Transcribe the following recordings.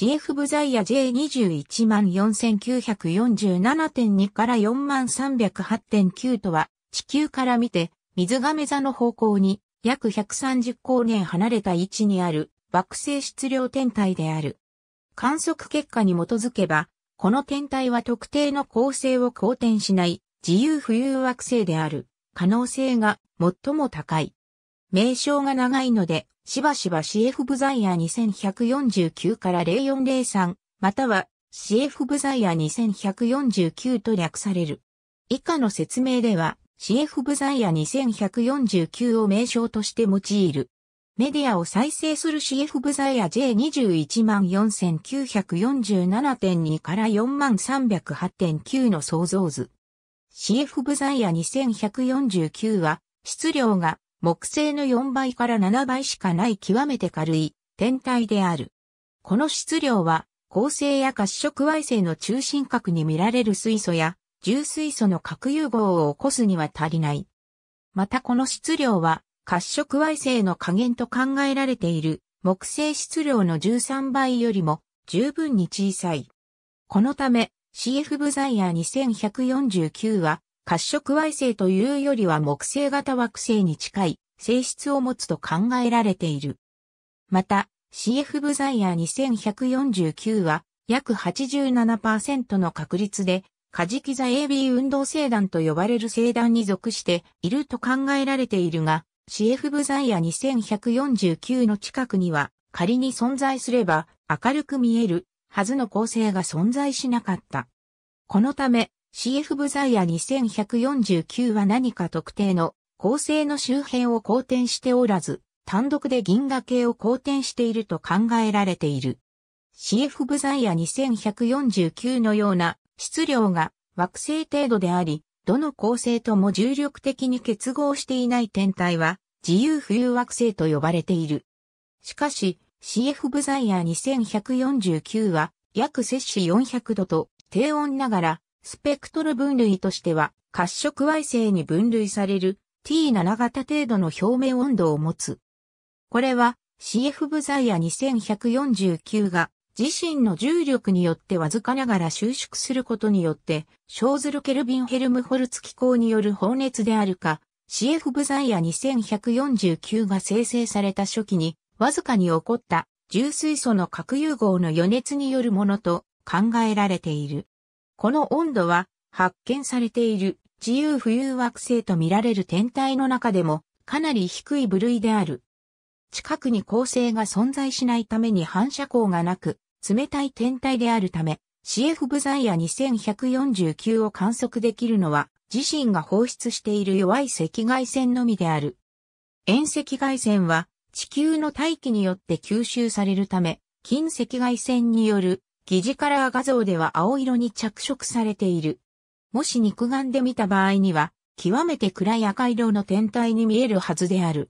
CF 部材や J214,947.2 から4308.9とは、地球から見て、水亀座の方向に約130光年離れた位置にある惑星質量天体である。観測結果に基づけば、この天体は特定の構成を好転しない自由浮遊惑星である可能性が最も高い。名称が長いのでしばしば CF ブザイヤー2149から0403、または CF ブザイヤー2149と略される。以下の説明では CF ブザイヤー2149を名称として用いる。メディアを再生する CF ブザイヤー J214,947.2 から4308.9の創造図。CF ブザイヤー2149は質量が木星の4倍から7倍しかない極めて軽い天体である。この質量は、恒星や褐色矮星の中心核に見られる水素や、重水素の核融合を起こすには足りない。またこの質量は、褐色矮星の加減と考えられている木星質量の13倍よりも十分に小さい。このため CF ブザイヤー2149は褐色矮星というよりは木星型惑星に近い性質を持つと考えられている。また、CF ブザイヤー2149は約87%の確率でカジキ座 AB 運動星団と呼ばれる星団に属していると考えられているが、CF ブザイヤ2149の近くには仮に存在すれば明るく見えるはずの構成が存在しなかった。このため、CF ブザイア2149は何か特定の構成の周辺を公転しておらず、単独で銀河系を公転していると考えられている。CF ブザイア2149のような質量が惑星程度であり、どの構成とも重力的に結合していない天体は自由浮遊惑星と呼ばれている。しかし CF ブザイア2149は約摂氏400度と低温ながらスペクトル分類としては、褐色矮星に分類される T7 型程度の表面温度を持つ。これは CF 部材や2149が自身の重力によってわずかながら収縮することによって、ーズル・ケルビンヘルムホルツ気候による放熱であるか、CF 部材や2149が生成された初期に、わずかに起こった重水素の核融合の余熱によるものと考えられている。この温度は発見されている自由浮遊惑星と見られる天体の中でもかなり低い部類である。近くに恒星が存在しないために反射光がなく、冷たい天体であるため、CF 部材や2149を観測できるのは、自身が放出している弱い赤外線のみである。遠赤外線は、地球の大気によって吸収されるため、近赤外線による疑似カラー画像では青色に着色されている。もし肉眼で見た場合には、極めて暗い赤色の天体に見えるはずである。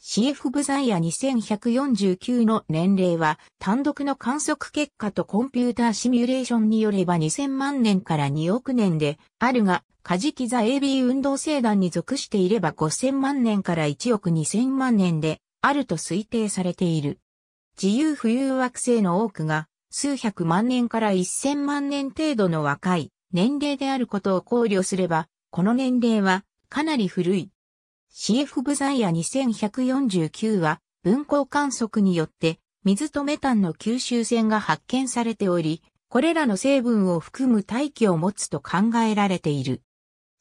CF 部材や2149の年齢は単独の観測結果とコンピューターシミュレーションによれば2000万年から2億年であるが、カジキザ AB 運動星団に属していれば5000万年から1億2000万年であると推定されている。自由浮遊惑星の多くが数百万年から一千万年程度の若い年齢であることを考慮すれば、この年齢はかなり古い。CF ブザイ2149は分光観測によって水とメタンの吸収線が発見されており、これらの成分を含む大気を持つと考えられている。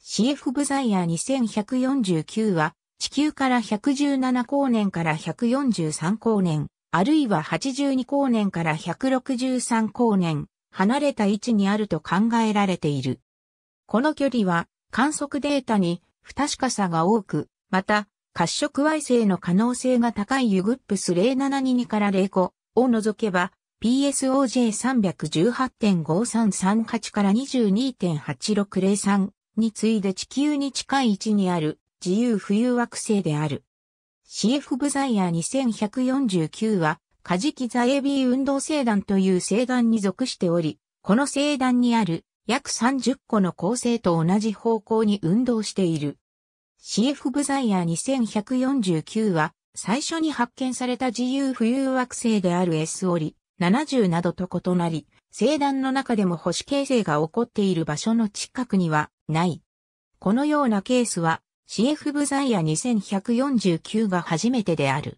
CF ブザイ2149は地球から117光年から143光年、あるいは82光年から163光年、離れた位置にあると考えられている。この距離は観測データに不確かさが多く、また、褐色矮星の可能性が高いユグップス0722から05を除けば、PSOJ318.5338 から22.8603に次いで地球に近い位置にある自由浮遊惑星である。CF ブザイヤー2149は、カジキザビー運動聖団という聖団に属しており、この聖団にある約30個の構成と同じ方向に運動している。CF ブザイヤー2149は、最初に発見された自由浮遊惑星である S リ70などと異なり、星団の中でも星形成が起こっている場所の近くにはない。このようなケースは CF 部ザイ2149が初めてである。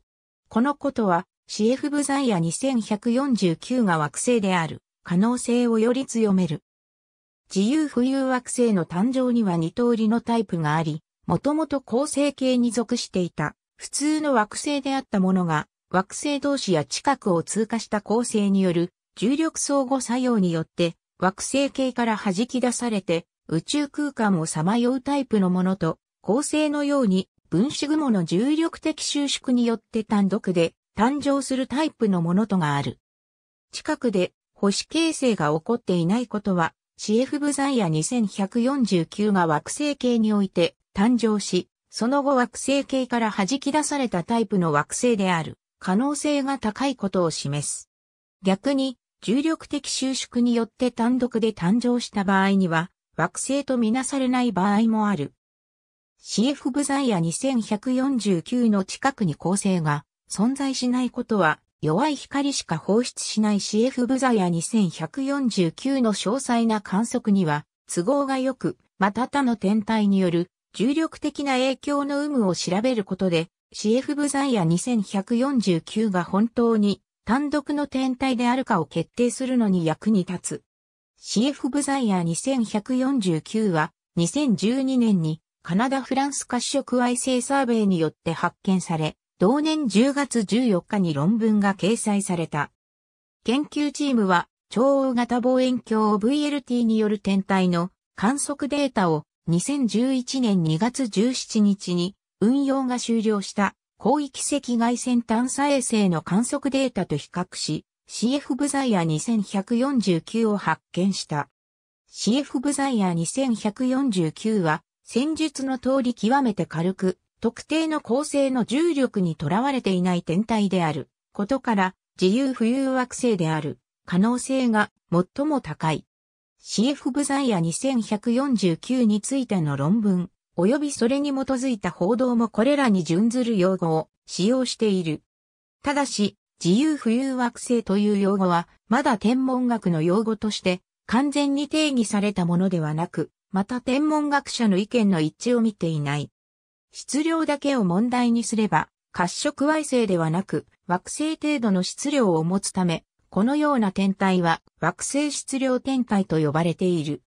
このことは CF 部ザイ2149が惑星である可能性をより強める。自由浮遊惑星の誕生には二通りのタイプがあり、もともと恒星系に属していた普通の惑星であったものが惑星同士や近くを通過した恒星による重力相互作用によって惑星系から弾き出されて宇宙空間をさまようタイプのものと恒成のように分子雲の重力的収縮によって単独で誕生するタイプのものとがある。近くで星形成が起こっていないことは、CF ブザイ2149が惑星系において誕生し、その後惑星系から弾き出されたタイプの惑星である可能性が高いことを示す。逆に重力的収縮によって単独で誕生した場合には惑星とみなされない場合もある。CF ブザイ2149の近くに構成が存在しないことは弱い光しか放出しない CF ブザイ2149の詳細な観測には都合が良く、また他の天体による重力的な影響の有無を調べることで CF ブザイ2149が本当に単独の天体であるかを決定するのに役に立つ。CF ブザイ2149は2012年にカナダ・フランス褐色矮星サーベイによって発見され、同年10月14日に論文が掲載された。研究チームは、超大型望遠鏡 VLT による天体の観測データを2011年2月17日に運用が終了した広域赤外線探査衛星の観測データと比較し、CF ブザイア2149を発見した。CF ブザイア2149は戦術の通り極めて軽く、特定の構成の重力にとらわれていない天体であることから、自由浮遊惑星である可能性が最も高い。CF ブザイア2149についての論文、及びそれに基づいた報道もこれらに準ずる用語を使用している。ただし、自由浮遊惑星という用語は、まだ天文学の用語として完全に定義されたものではなく、また天文学者の意見の一致を見ていない。質量だけを問題にすれば、褐色矮星ではなく、惑星程度の質量を持つため、このような天体は惑星質量天体と呼ばれている。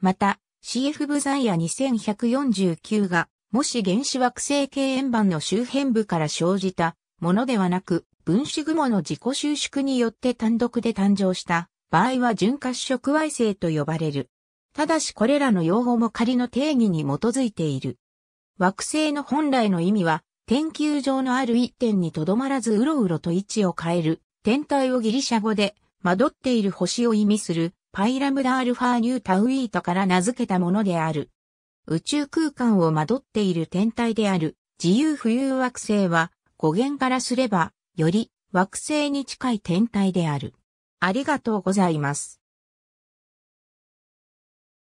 また、CF 部材や2149が、もし原子惑星系円盤の周辺部から生じたものではなく、分子雲の自己収縮によって単独で誕生した場合は純褐色矮星と呼ばれる。ただしこれらの用語も仮の定義に基づいている。惑星の本来の意味は、天球上のある一点にとどまらずうろうろと位置を変える、天体をギリシャ語で、惑っている星を意味する、パイラムダアルファーニュータウィートから名付けたものである。宇宙空間を惑っている天体である、自由浮遊惑星は、語源からすれば、より惑星に近い天体である。ありがとうございます。